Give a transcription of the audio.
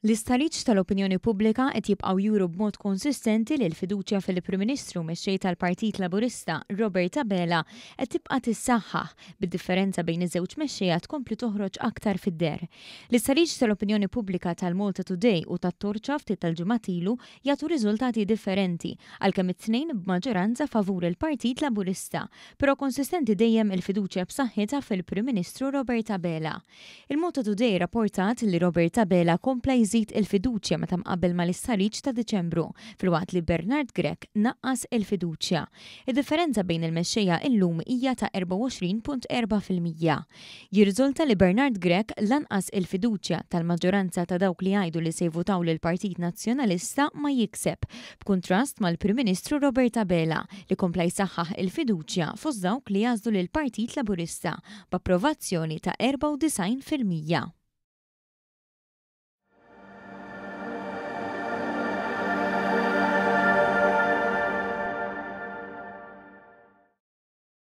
L-istariċ tal-opinjoni pubblika qed jibqgħu juru b'mod konsistenti lil fiduċja fil-Prim Ministru mexxej tal-Partit Laburista Robert Abela qed tibqa' tissaħħaħ bid-differenza bejn iż-żewġ mexxejja tkompli toħroġ aktar fid-der. L-istariċ tal-opinjoni pubblika tal-Malta Today u tat-Torċa ftit tal ġumatilu ilu jagħtu riżultati differenti għalkemm it-tnejn b'maġġoranza favur il-Partit Laburista, però konsistenti dejjem il-fiduċja b'saħħitha fil-Prim Ministru Robert Abela. Il-Malta Today rapportat li Robert Abela kompla iżid il-fiduċja meta mqabel ma l-istħarriġ ta' Deċembru, filwaqt li Bernard Grek naqqas il-fiduċja. Id-differenza bejn il-mexxejja illum hija ta' 24.4%. Jirriżulta li Bernard Grek lanqas il-fiduċja tal-maġġoranza ta' dawk li jgħidu li se jvutaw lil Partit Nazzjonalista ma jikseb, b'kuntrast mal-Prim Ministru Robert Abela li kompla jsaħħaħ il-fiduċja fuż dawk li jażdu lill Partit Laburista b'approvazzjoni ta' 94%.